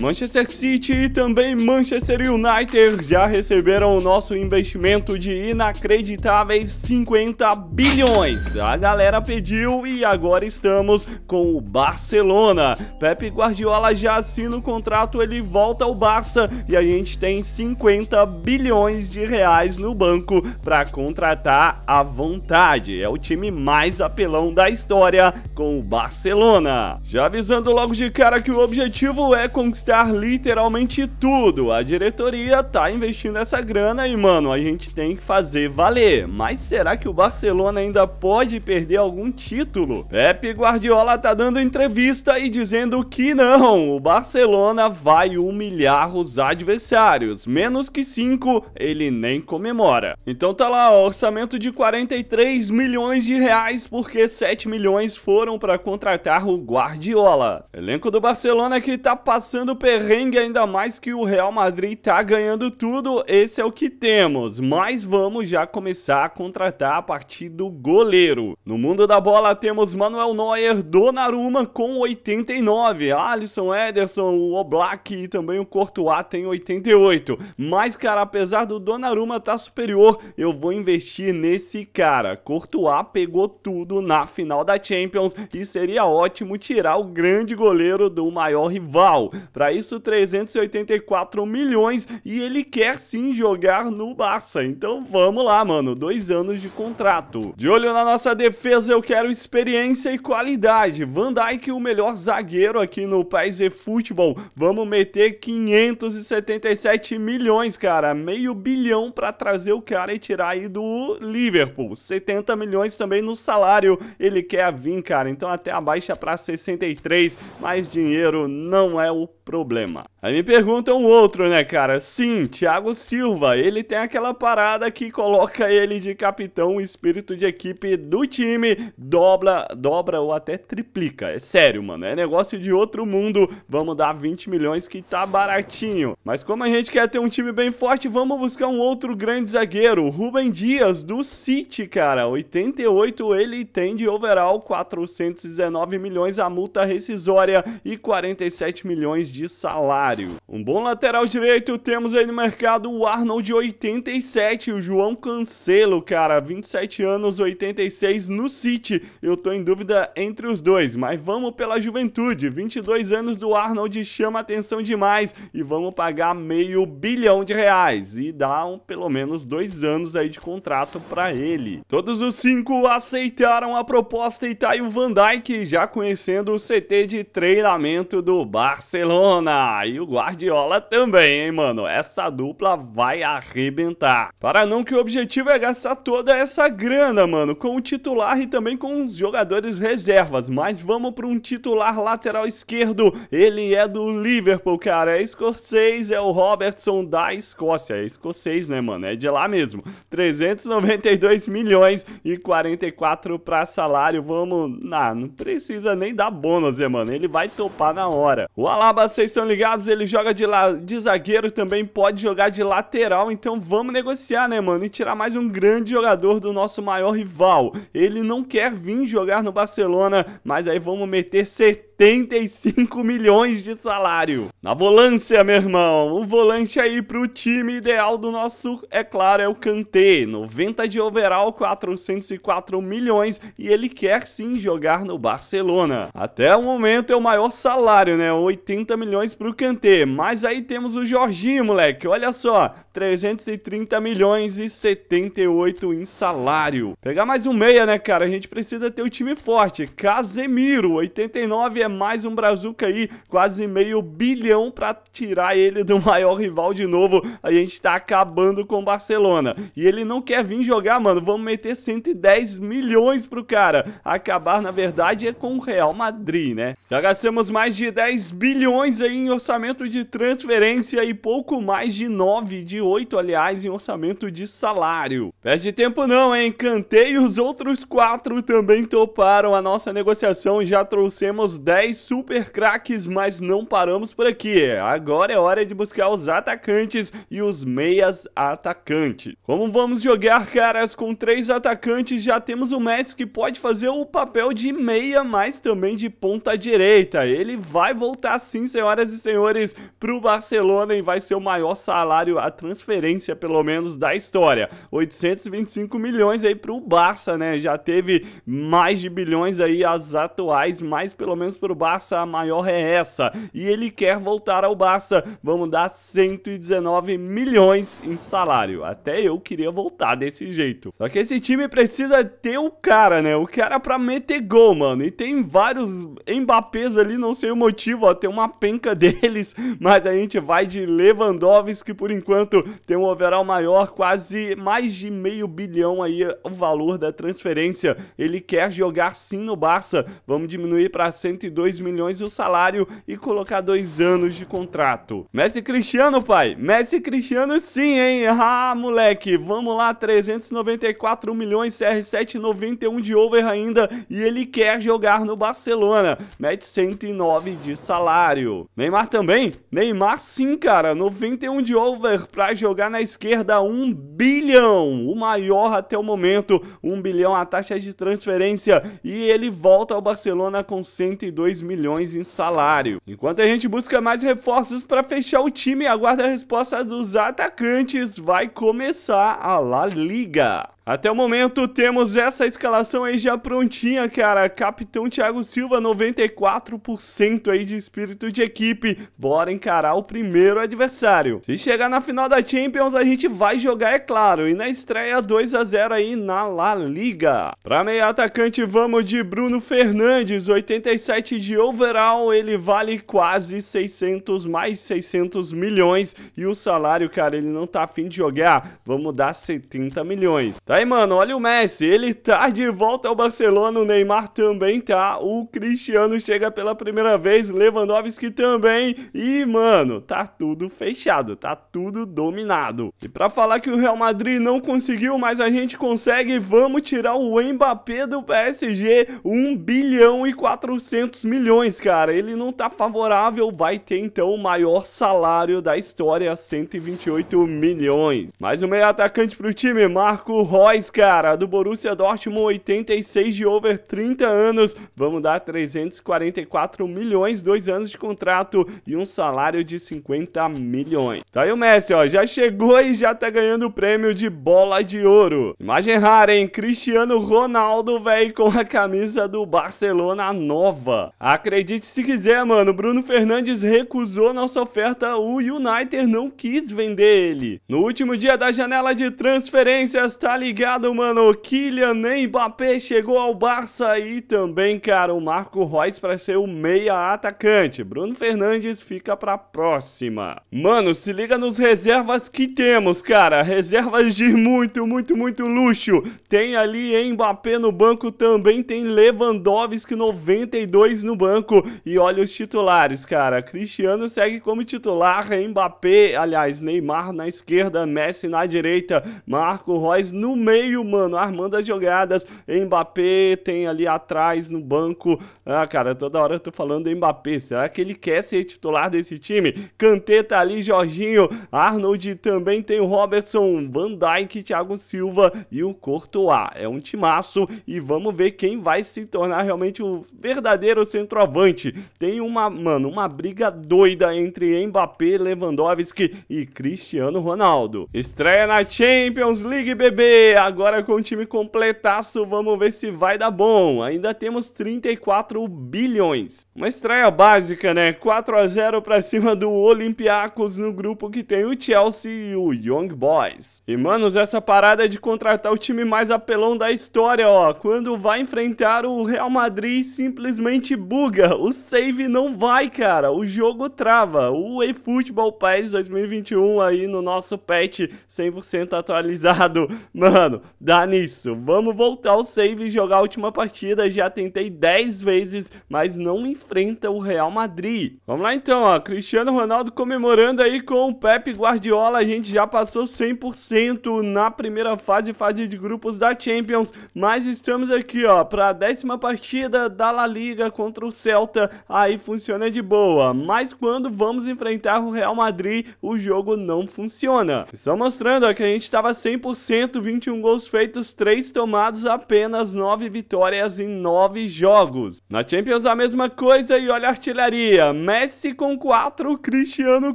Manchester City e também Manchester United já receberam o nosso investimento de inacreditáveis 50 bilhões. A galera pediu e agora estamos com o Barcelona. Pepe Guardiola já assina o contrato, ele volta ao Barça e a gente tem 50 bilhões de reais no banco para contratar à vontade. É o time mais apelão da história com o Barcelona. Já avisando logo de cara que o objetivo é conquistar literalmente tudo. A diretoria tá investindo essa grana e, mano, a gente tem que fazer valer. Mas será que o Barcelona ainda pode perder algum título? Pepe Guardiola tá dando entrevista e dizendo que não. O Barcelona vai humilhar os adversários. Menos que 5, ele nem comemora. Então tá lá, orçamento de 43 milhões de reais, porque 7 milhões foram para contratar o Guardiola. Elenco do Barcelona que tá passando passando perrengue, ainda mais que o Real Madrid tá ganhando tudo, esse é o que temos. Mas vamos já começar a contratar a partir do goleiro. No mundo da bola temos Manuel Neuer, Donnarumma com 89, Alisson, Ederson, o Oblak e também o Courtois tem 88. Mas cara, apesar do Donnarumma tá superior, eu vou investir nesse cara. Courtois pegou tudo na final da Champions e seria ótimo tirar o grande goleiro do maior rival. Para isso, 384 milhões e ele quer sim jogar no Barça. Então vamos lá, mano. Dois anos de contrato. De olho na nossa defesa, eu quero experiência e qualidade. Van Dijk, o melhor zagueiro aqui no País e Futebol. Vamos meter 577 milhões, cara. Meio bilhão para trazer o cara e tirar aí do Liverpool. 70 milhões também no salário. Ele quer vir, cara. Então até a baixa é para 63, mas dinheiro não é o problema. Aí me um outro, né, cara? Sim, Thiago Silva, ele tem aquela parada que coloca ele de capitão, o espírito de equipe do time, dobra, dobra ou até triplica. É sério, mano, é negócio de outro mundo. Vamos dar 20 milhões que tá baratinho. Mas como a gente quer ter um time bem forte, vamos buscar um outro grande zagueiro, Rubem Dias, do City, cara. 88 ele tem de overall, 419 milhões a multa rescisória e 47 milhões de de salário. Um bom lateral direito temos aí no mercado o Arnold 87, o João Cancelo, cara, 27 anos, 86 no City. Eu tô em dúvida entre os dois, mas vamos pela juventude. 22 anos do Arnold chama atenção demais e vamos pagar meio bilhão de reais e dá um, pelo menos dois anos aí de contrato para ele. Todos os cinco aceitaram a proposta e tá aí o Van Dijk já conhecendo o CT de treinamento do Barcelona. Barcelona e o Guardiola também, hein, mano? Essa dupla vai arrebentar. Para não que o objetivo é gastar toda essa grana, mano, com o titular e também com os jogadores reservas. Mas vamos para um titular lateral esquerdo. Ele é do Liverpool, cara. É escocês, é o Robertson da Escócia. É escocês, né, mano? É de lá mesmo. 392 milhões e 44 para salário. Vamos... Ah, não precisa nem dar bônus, né, mano? Ele vai topar na hora. O Alaba vocês estão ligados, ele joga de, la... de zagueiro também, pode jogar de lateral, então vamos negociar, né, mano? E tirar mais um grande jogador do nosso maior rival. Ele não quer vir jogar no Barcelona, mas aí vamos meter 75 milhões de salário. Na volância, meu irmão, o volante aí pro time ideal do nosso, é claro, é o Kanté. 90 de overall, 404 milhões e ele quer sim jogar no Barcelona. Até o momento é o maior salário, né? 80 milhões pro Kantê. Mas aí temos o Jorginho, moleque. Olha só, 330 milhões e 78 em salário. Pegar mais um meia, né, cara? A gente precisa ter o um time forte. Casemiro, 89 é mais um brazuca aí, quase meio bilhão pra tirar ele do maior rival de novo. A gente tá acabando com o Barcelona. E ele não quer vir jogar, mano. Vamos meter 110 milhões pro cara. Acabar, na verdade, é com o Real Madrid, né? Já gastamos mais de 10 bilhões aí em orçamento de transferência e pouco mais de 9, de 8, aliás, em orçamento de salário. Perde tempo não, hein? Cantei os outros quatro também toparam a nossa negociação. Já trouxemos 10 super craques, mas não paramos por aqui. Agora é hora de buscar os atacantes e os meias atacantes. Como vamos jogar, caras, com três atacantes, já temos o Messi que pode fazer o papel de meia, mas também de ponta direita. Ele vai voltar sim senhoras e senhores, para o Barcelona e vai ser o maior salário, a transferência pelo menos da história. 825 milhões aí para o Barça, né? Já teve mais de bilhões aí as atuais, mas pelo menos para o Barça a maior é essa. E ele quer voltar ao Barça. Vamos dar 119 milhões em salário. Até eu queria voltar desse jeito. Só que esse time precisa ter o cara, né? O cara para meter gol, mano. E tem vários Mbappés ali, não sei o motivo, ó. Tem uma pena deles, mas a gente vai de Lewandowski por enquanto, tem um overall maior, quase mais de meio bilhão aí o valor da transferência. Ele quer jogar sim no Barça, vamos diminuir para 102 milhões o salário e colocar dois anos de contrato. Messi Cristiano, pai, Messi Cristiano sim, hein? Ah, moleque, vamos lá, 394 milhões, CR7 91 de over ainda e ele quer jogar no Barcelona, mete 109 de salário. Neymar também? Neymar sim, cara. 91 de over para jogar na esquerda. 1 bilhão. O maior até o momento. 1 bilhão a taxa de transferência. E ele volta ao Barcelona com 102 milhões em salário. Enquanto a gente busca mais reforços para fechar o time, aguarda a resposta dos atacantes. Vai começar a La Liga. Até o momento temos essa escalação aí já prontinha, cara. Capitão Thiago Silva, 94% aí de espírito de equipe. Bora encarar o primeiro adversário. Se chegar na final da Champions, a gente vai jogar, é claro. E na estreia 2 a 0 aí na La Liga. Pra meia atacante, vamos de Bruno Fernandes, 87 de overall. Ele vale quase 600, mais 600 milhões. E o salário, cara, ele não tá afim de jogar. Vamos dar 70 milhões. Tá aí, mano, olha o Messi, ele tá de volta ao Barcelona, o Neymar também tá, o Cristiano chega pela primeira vez, Lewandowski também, e, mano, tá tudo fechado, tá tudo dominado. E pra falar que o Real Madrid não conseguiu, mas a gente consegue, vamos tirar o Mbappé do PSG, 1 bilhão e 400 milhões, cara, ele não tá favorável, vai ter então o maior salário da história, 128 milhões. Mais um meio atacante pro time, Marco Rocha voz, cara, do Borussia Dortmund, 86 de over 30 anos. Vamos dar 344 milhões, dois anos de contrato e um salário de 50 milhões. Tá aí o Messi, ó, já chegou e já tá ganhando o prêmio de bola de ouro. Imagem rara, hein? Cristiano Ronaldo, velho, com a camisa do Barcelona nova. Acredite se quiser, mano, Bruno Fernandes recusou nossa oferta, o United não quis vender ele. No último dia da janela de transferências, tá ligado? ligado, mano? Kylian Mbappé chegou ao Barça e também, cara, o Marco Reus para ser o meia atacante. Bruno Fernandes fica para próxima. Mano, se liga nos reservas que temos, cara. Reservas de muito, muito, muito luxo. Tem ali Mbappé no banco, também tem Lewandowski 92 no banco. E olha os titulares, cara. Cristiano segue como titular, Mbappé, aliás, Neymar na esquerda, Messi na direita, Marco Reus no meio, mano, armando as jogadas. Mbappé tem ali atrás no banco. Ah, cara, toda hora eu tô falando Mbappé. Será que ele quer ser titular desse time? Kanté tá ali, Jorginho, Arnold também tem o Robertson, Van Dijk, Thiago Silva e o Courtois. É um timaço e vamos ver quem vai se tornar realmente o verdadeiro centroavante. Tem uma, mano, uma briga doida entre Mbappé, Lewandowski e Cristiano Ronaldo. Estreia na Champions League, bebê! agora com o time completaço, vamos ver se vai dar bom. Ainda temos 34 bilhões. Uma estreia básica, né? 4 x 0 para cima do Olympiacos no grupo que tem o Chelsea e o Young Boys. E, manos, essa parada de contratar o time mais apelão da história, ó. Quando vai enfrentar o Real Madrid, simplesmente buga. O save não vai, cara. O jogo trava. O eFootball PES 2021 aí no nosso patch 100% atualizado. Mano Mano, dá nisso. Vamos voltar ao save e jogar a última partida. Já tentei 10 vezes, mas não enfrenta o Real Madrid. Vamos lá então, ó. Cristiano Ronaldo comemorando aí com o Pepe Guardiola. A gente já passou 100% na primeira fase, fase de grupos da Champions. Mas estamos aqui, ó, pra décima partida da La Liga contra o Celta. Aí funciona de boa. Mas quando vamos enfrentar o Real Madrid, o jogo não funciona. Estão mostrando ó, que a gente estava 100%, 21 21 gols feitos, 3 tomados, apenas 9 vitórias em 9 jogos. Na Champions a mesma coisa e olha a artilharia, Messi com 4, Cristiano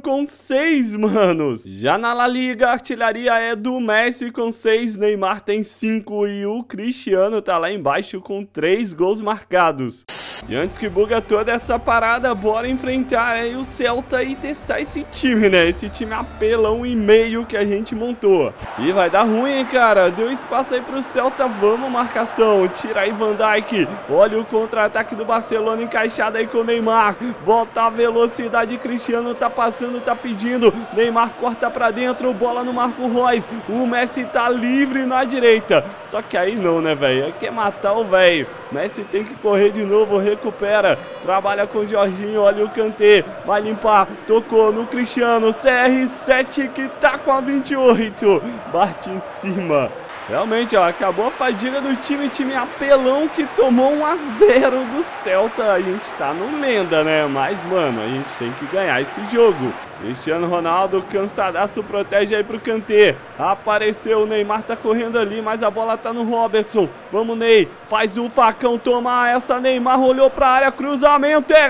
com 6, manos. Já na La Liga a artilharia é do Messi com 6, Neymar tem 5 e o Cristiano tá lá embaixo com 3 gols marcados. E antes que buga toda essa parada, bora enfrentar aí é, o Celta e testar esse time, né? Esse time apelão e meio que a gente montou. E vai dar ruim, hein, cara? Deu espaço aí pro Celta, vamos marcação. Tira aí Van Dijk. Olha o contra-ataque do Barcelona encaixado aí com o Neymar. Bota a velocidade, Cristiano tá passando, tá pedindo. Neymar corta pra dentro, bola no Marco Reus. O Messi tá livre na direita. Só que aí não, né, velho? Quer matar o velho. Messi tem que correr de novo, recupera, trabalha com o Jorginho, olha o Kanté, vai limpar, tocou no Cristiano, CR7 que tá com a 28, bate em cima. Realmente, ó, acabou a fadiga do time, time apelão que tomou 1 a 0 do Celta. A gente tá no lenda, né? Mas, mano, a gente tem que ganhar esse jogo. Cristiano Ronaldo, cansadaço, protege aí pro Kanté. Apareceu o Neymar, tá correndo ali, mas a bola tá no Robertson. Vamos, Ney. Faz o facão tomar essa. Neymar olhou pra área, cruzamento. É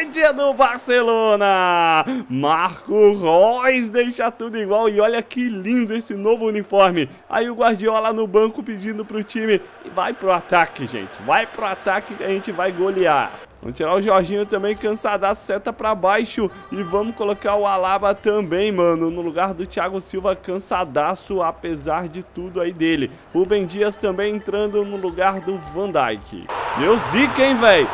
rede do Barcelona. Marco Reus deixa tudo igual. E olha que lindo esse novo uniforme. Aí o Guardiola no banco pedindo pro time. Vai pro ataque, gente. Vai pro ataque que a gente vai golear. Vamos tirar o Jorginho também, cansada seta pra baixo. E vamos colocar o Alaba também, mano, no lugar do Thiago Silva, cansadaço, apesar de tudo aí dele. Rubem Dias também entrando no lugar do Van Dijk. Meu zica, hein, velho?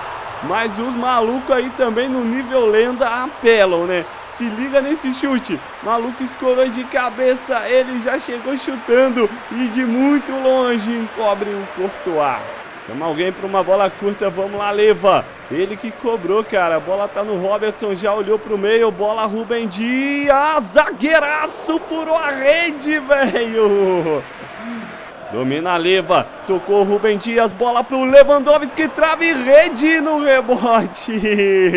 Mas os malucos aí também no nível lenda apelam, né? Se liga nesse chute. Maluco escova de cabeça, ele já chegou chutando e de muito longe encobre o Courtois. Chama alguém para uma bola curta, vamos lá, Leva. Ele que cobrou, cara. A bola tá no Robertson, já olhou pro meio. Bola Rubem Dias. Zagueiraço, furou a rede, velho. Domina a leva, tocou o Rubem Dias, bola pro Lewandowski, trave rede no rebote.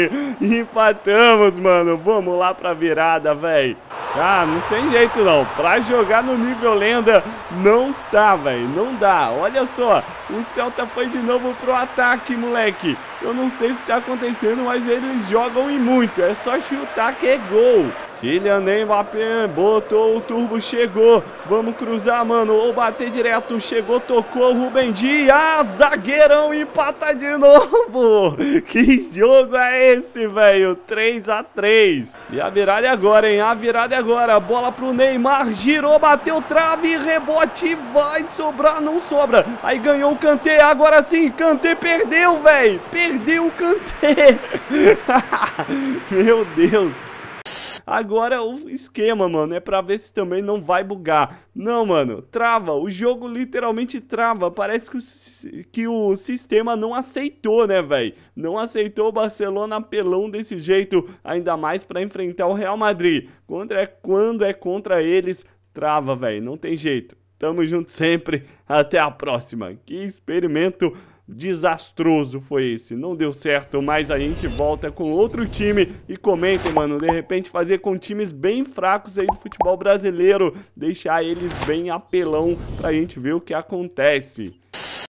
Empatamos, mano. Vamos lá pra virada, velho. Ah, não tem jeito não. Pra jogar no nível lenda, não tá, velho. Não dá. Olha só, o Celta foi de novo pro ataque, moleque. Eu não sei o que tá acontecendo, mas eles jogam e muito. É só chutar que é gol. Kylian Mbappé botou o turbo, chegou. Vamos cruzar, mano, ou bater direto. Chegou, tocou, Rubem Dias, zagueirão empata de novo. Que jogo é esse, velho? 3 a 3. E a virada é agora, hein? A virada é agora. Bola pro Neymar, girou, bateu trave, rebote, vai sobrar, não sobra. Aí ganhou o Kanté, agora sim, Kanté perdeu, velho. Perdeu o Kanté. Meu Deus. Agora o é esquema, mano, é pra ver se também não vai bugar. Não, mano, trava. O jogo literalmente trava. Parece que o, que o sistema não aceitou, né, velho? Não aceitou o Barcelona apelão desse jeito, ainda mais pra enfrentar o Real Madrid. Contra é quando é contra eles, trava, velho. Não tem jeito. Tamo junto sempre. Até a próxima. Que experimento desastroso foi esse. Não deu certo, mas a gente volta com outro time. E comenta, mano, de repente fazer com times bem fracos aí do futebol brasileiro. Deixar eles bem apelão pra gente ver o que acontece.